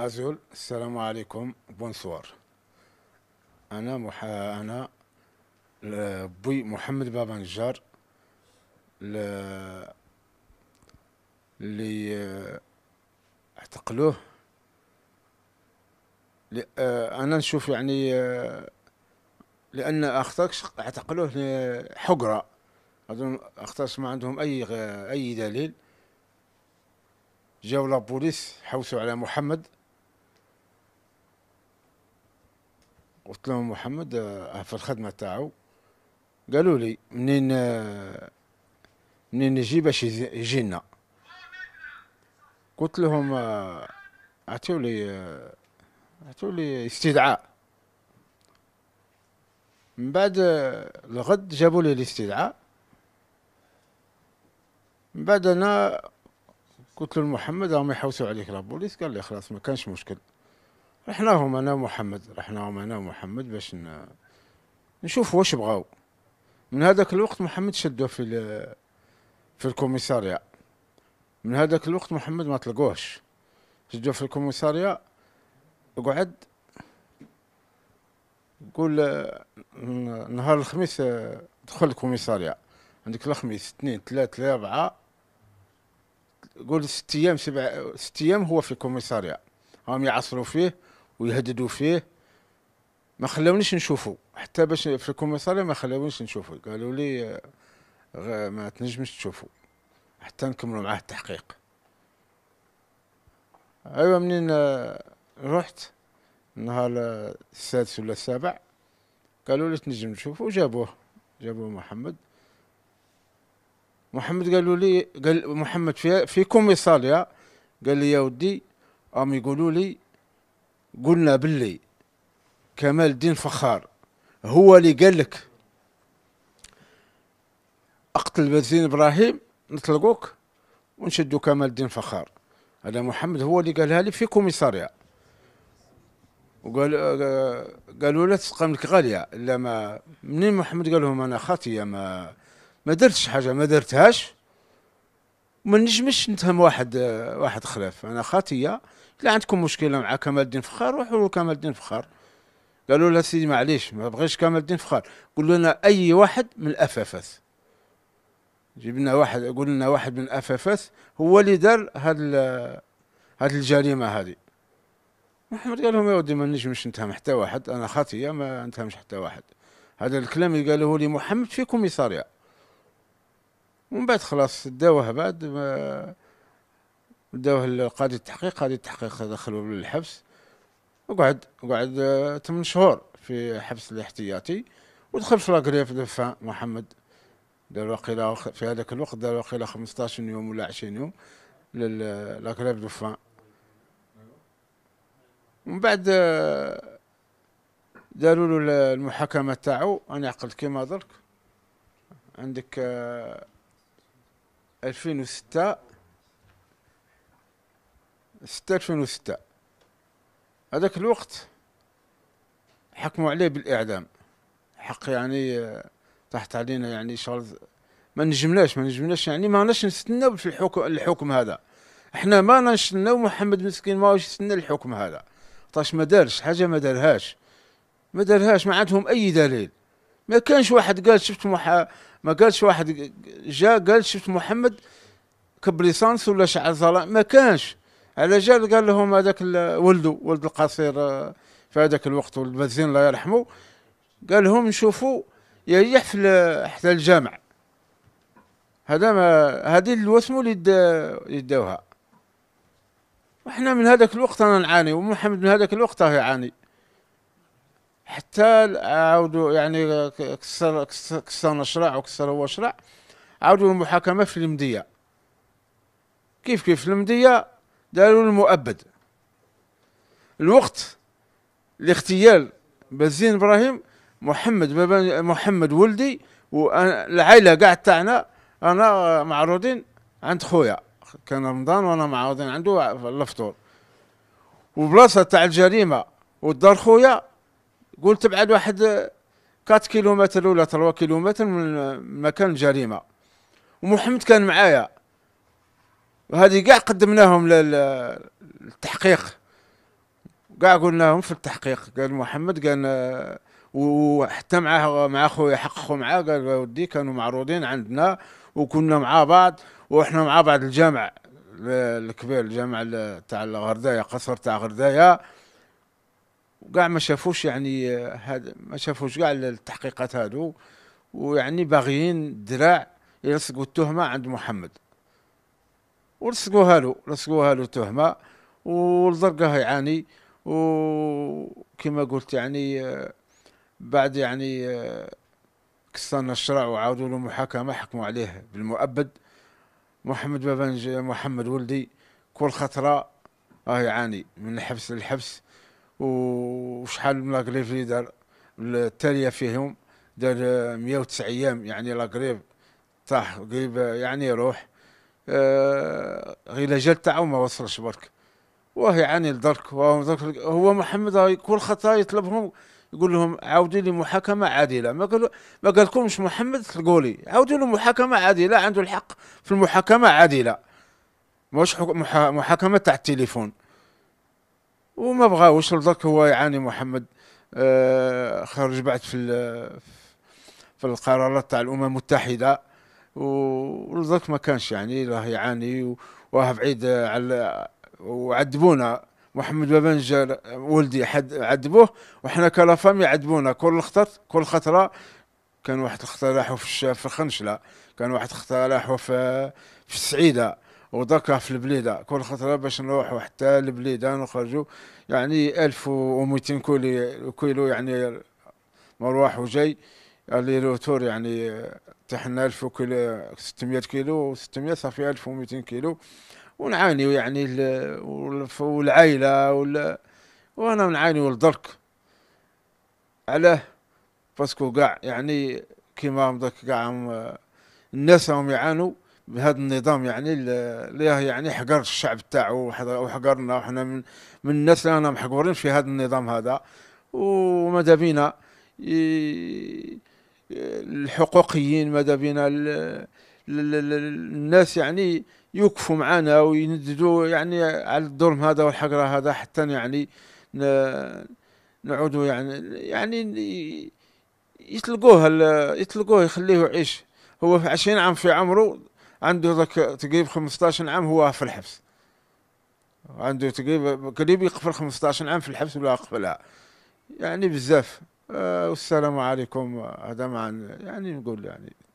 أزول السلام عليكم بونسوار أنا مح... أنا بوي محمد بابا نجار ل... اللي اعتقلوه ل... أنا نشوف يعني لأن أختك اعتقلوه حقرة أظن أختك ما عندهم أي أي دليل جاو لابوليس حوسوا على محمد قلت لهم محمد آه، في الخدمه تاعو قالوا لي منين آه، منين نجي باش يجينا قلت لهم آه، عطولي لي اعطوا لي استدعاء من بعد الغد جابوا لي الاستدعاء من بعد انا قلت لمحمد محمد راهم يحوسوا عليك لابوليس قال لي خلاص ما كانش مشكل رحناهم انا ومحمد رحناهم انا ومحمد باش نشوف واش بغاو من هذاك الوقت محمد شدو في في الكوميساريا من هذاك الوقت محمد ما طلقوهش شدوه في الكوميساريا قعد قول نهار الخميس دخل الكوميساريا عندك الخميس اثنين ثلاثة أربعة قول ست أيام سبع ست أيام هو في الكوميساريا هم يعصروا فيه ويهددوا فيه ما خلاونيش نشوفه حتى باش في الكوميساريا ما خلاونيش نشوفه قالوا لي ما تنجمش تشوفه حتى نكملوا معاه التحقيق ايوا منين رحت نهار السادس ولا السابع قالوا لي تنجم تشوفه جابوه جابوه محمد محمد قالوا لي قال محمد في في كوميساريا قال لي يا ودي هم يقولوا لي قلنا باللي كمال الدين فخار هو اللي قال لك اقتل بنزين ابراهيم نطلقوك ونشدو كمال الدين فخار هذا محمد هو اللي قالها لي في كوميساريا وقال قالوا لا تسقم لك غاليه الا ما منين محمد قال لهم انا خاطيه ما ما درتش حاجه ما درتهاش ما نجمش نتهم واحد واحد خلاف انا خاطيه لا عندكم مشكله مع كمال الدين فخار روحوا لكمال الدين فخار قالوا له سيدي معليش ما بغيش كمال الدين فخار قول لنا اي واحد من الافافات جيب لنا واحد قول لنا واحد من الافافات هو اللي دار هاد هاد الجريمه هذه محمد قال لهم يا ودي ما نجمش نتهم حتى واحد انا خاطيه ما نتهمش حتى واحد هذا الكلام اللي قالوه لي محمد في كوميساريا ومن بعد خلاص داوه بعد داوه لقاضي التحقيق قاضي التحقيق دخلوا للحبس وقعد وقعد آه، ثمان شهور في حبس الاحتياطي ودخل في لاكريف دفاع محمد دار وقيله في هذاك الوقت دار وقيله 15 يوم ولا 20 يوم لاكريف دفاع ومن بعد آه، داروا له المحاكمه تاعو انا عقلت كيما درك عندك آه، ألفين وستة ستة ألفين وستة هذاك الوقت حكموا عليه بالإعدام حق يعني تحت آه، علينا يعني شارلز ما نجمناش ما نجمناش يعني ما ناش نستناو في الحكم الحكم هذا احنا ما نستناو محمد مسكين ما واش يستنى الحكم هذا طاش ما دارش حاجه ما دارهاش ما دارهاش ما عندهم اي دليل ما كانش واحد قال شفت مح... ما قالش واحد جا قال شفت محمد كب ليسانس ولا شعر ظلام ما كانش على جال قال لهم هذاك ولده ولد القصير آه، في هذاك الوقت ولد بزين الله يرحمه قال لهم نشوفوا يريح في حتى الجامع هذا ما هذه الوسم اللي يداوها وحنا من هذاك الوقت انا نعاني ومحمد من هذاك الوقت راه يعاني حتى عاودوا يعني كسر كسرنا الشرع وكسر هو شرع عاودوا المحاكمه في المديه كيف كيف في المديه داروا المؤبد الوقت لاغتيال بزين ابراهيم محمد بابا محمد ولدي والعائله كاع تاعنا انا معروضين عند خويا كان رمضان وانا معروضين عنده الفطور وبلاصه تاع الجريمه ودار خويا قول تبعد واحد كات كيلومتر ولا 3 كيلومتر من مكان الجريمه ومحمد كان معايا وهذه قاع قدمناهم للتحقيق قاع قلنا لهم في التحقيق قال محمد قال وحتى مع مع خويا حققوا معاه قال ودي كانوا معروضين عندنا وكنا مع بعض وإحنا مع بعض الجامع الكبير الجامع تاع الغردايه قصر تاع غردايه وكاع ما شافوش يعني هذا آه، ما شافوش كاع التحقيقات هادو ويعني باغيين الدراع يلصقوا التهمه عند محمد ولصقوها له لصقوها له التهمه والزرقاء يعاني وكما قلت يعني آه، بعد يعني آه، كسرنا الشرع وعاودوا له محاكمه حكموا عليه بالمؤبد محمد بابنج محمد ولدي كل خطره راه يعاني من الحبس للحبس وشحال من اللي دار التاليه فيهم دار 109 ايام يعني لاكريف طاح قريب يعني يروح آه، غير الاجال تاعو ما وصلش برك واه يعاني لدرك هو محمد كل خطا يطلبهم يقول لهم عاودوا لي محاكمه عادله ما قالوا ما قالكمش محمد تلقوا لي عاودوا له محاكمه عادله عنده الحق في المحاكمه عادله مش محاكمه تاع التليفون وما بغاوش رضاك هو يعاني محمد آه، خرج بعد في في القرارات تاع الامم المتحده ولذلك ما كانش يعني راه يعاني وراه بعيد على وعذبونا محمد بابنج ولدي حد عذبوه وحنا كلافام يعذبونا كل خطر كل خطره كان واحد الخطره راحوا في الخنشله كان واحد الخطره راحوا في, في السعيده ودكا في البليده كل خطره باش نروحوا حتى البليده نخرجوا يعني 1200 كولي كيلو يعني مروح وجاي اللي روتور يعني تحنا 1000 كيلو 600 كيلو 600 صافي 1200 كيلو ونعاني يعني والعائله وال وانا نعانيو لدرك علاه باسكو كاع يعني كيما كاع الناس راهم يعانوا بهذا النظام يعني اللي يعني حقر الشعب تاعو وحقرنا وحنا من, من الناس اللي رانا محقورين في هذا النظام هذا وماذا بينا الحقوقيين ماذا بينا الناس يعني يوقفوا معنا وينددوا يعني على الظلم هذا والحقره هذا حتى يعني نعودوا يعني يعني يطلقوه يطلقوه يخليه يعيش هو في عشرين عام في عمره عنده ذاك تقريب 15 عام هو في الحبس عنده تقريبا قريب يقفل 15 عام في الحبس ولا قفلها يعني بزاف آه، والسلام عليكم هذا معنا يعني نقول يعني